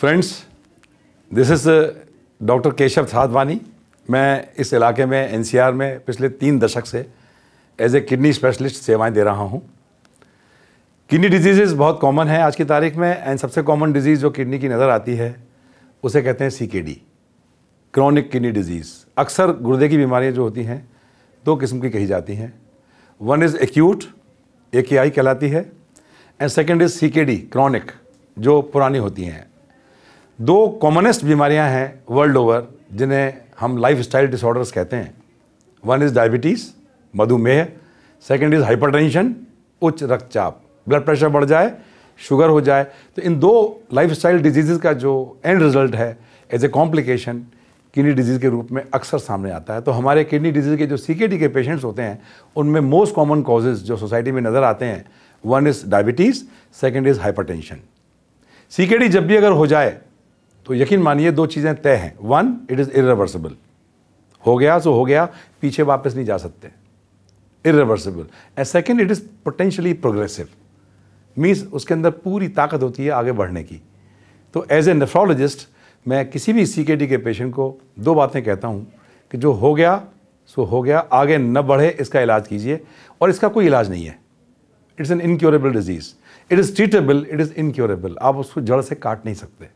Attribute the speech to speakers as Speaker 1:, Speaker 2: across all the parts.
Speaker 1: friends this is doctor Keshav Sadhwani मैं इस इलाके में एनसीआर में पिछले तीन दशक से एज ए किडनी स्पेशलिस्ट सेवाएं दे रहा हूं किडनी डिजीज़ बहुत कॉमन है आज की तारीख में एंड सबसे कॉमन डिजीज़ जो किडनी की नज़र आती है उसे कहते हैं सीकेडी क्रॉनिक किडनी डिजीज़ अक्सर गुर्दे की बीमारियां जो होती हैं दो किस्म की कही जाती हैं वन इज़ एक्यूट ए के आई कहलाती है एंड सेकेंड इज़ सी के डी क्रॉनिक जो पुरानी होती हैं दो कॉमनेस्ट बीमारियां हैं वर्ल्ड ओवर जिन्हें हम लाइफ स्टाइल डिसऑर्डर्स कहते हैं वन इज़ डायबिटीज़ मधुमेह सेकेंड इज़ हाइपर उच्च रक्तचाप ब्लड प्रेशर बढ़ जाए शुगर हो जाए तो इन दो लाइफ स्टाइल डिजीज़ का जो एंड रिजल्ट है as a complication kidney disease के रूप में अक्सर सामने आता है तो हमारे किडनी डिजीज़ के जो सी के पेशेंट्स होते हैं उनमें मोस्ट कॉमन कॉजेज जो सोसाइटी में नज़र आते हैं one is diabetes second is hypertension CKD जब भी अगर हो जाए तो यकीन मानिए दो चीज़ें तय हैं वन इट इज़ इरिवर्सिबल हो गया सो तो हो गया पीछे वापस नहीं जा सकते irreversible and second it is potentially progressive means उसके अंदर पूरी ताकत होती है आगे बढ़ने की तो एज ए नेफ्रोलॉजिस्ट मैं किसी भी सी के पेशेंट को दो बातें कहता हूँ कि जो हो गया सो हो गया आगे न बढ़े इसका इलाज कीजिए और इसका कोई इलाज नहीं है it's an incurable disease it is treatable it is incurable आप उसको जड़ से काट नहीं सकते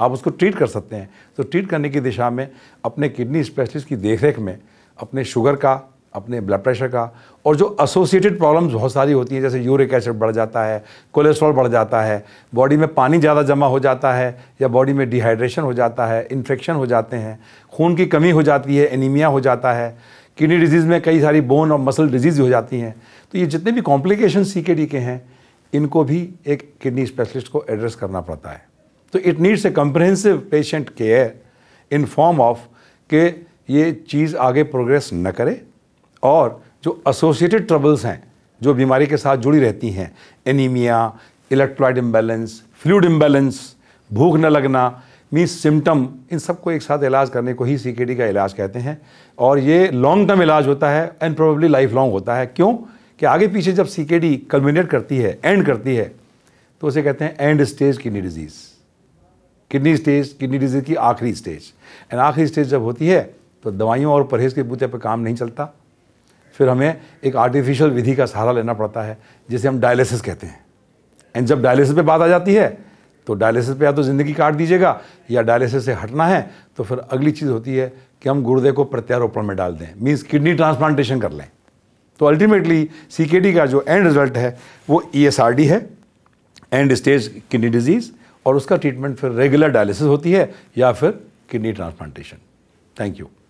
Speaker 1: आप उसको ट्रीट कर सकते हैं तो ट्रीट करने की दिशा में अपने किडनी स्पेशलिस्ट की देखरेख में अपने शुगर का अपने ब्लड प्रेशर का और जो एसोसिएटेड प्रॉब्लम्स बहुत सारी होती हैं जैसे यूरिक एसिड बढ़ जाता है कोलेस्ट्रॉल बढ़ जाता है बॉडी में पानी ज़्यादा जमा हो जाता है या बॉडी में डिहाइड्रेशन हो जाता है इन्फेक्शन हो जाते हैं खून की कमी हो जाती है एनीमिया हो जाता है किडनी डिजीज़ में कई सारी बोन और मसल डिजीज़ हो जाती हैं तो ये जितने भी कॉम्प्लिकेशन सी के डी के हैं इनको भी एक किडनी स्पेशलिस्ट को एड्रेस करना पड़ता है तो it needs a comprehensive patient care in form of के ये चीज़ आगे प्रोग्रेस न करे और जो एसोसिएटेड ट्रबल्स हैं जो बीमारी के साथ जुड़ी रहती हैं anaemia electrolyte imbalance fluid imbalance भूख न लगना मीन सिम्टम इन सबको एक साथ इलाज करने को ही सी का इलाज कहते हैं और ये लॉन्ग टर्म इलाज होता है एंड प्रोबेबली लाइफ लॉन्ग होता है क्यों कि आगे पीछे जब सी के करती है एंड करती है तो उसे कहते हैं end stage kidney disease kidney stage kidney disease की आखिरी स्टेज एंड आखिरी स्टेज जब होती है तो दवाइयों और परहेज़ के बूते पर काम नहीं चलता फिर हमें एक आर्टिफिशियल विधि का सहारा लेना पड़ता है जिसे हम डायलिसिस कहते हैं एंड जब डायलिसिस पे बात आ जाती है तो डायलिसिस पे या तो ज़िंदगी काट दीजिएगा या डायलिसिस से हटना है तो फिर अगली चीज़ होती है कि हम गुर्दे को प्रत्यारोपण में डाल दें मीन्स किडनी ट्रांसप्लांटेशन कर लें तो अल्टीमेटली सी का जो एंड रिजल्ट है वो ई e है एंड स्टेज किडनी डिजीज़ और उसका ट्रीटमेंट फिर रेगुलर डायलिसिस होती है या फिर किडनी ट्रांसप्लांटेशन थैंक यू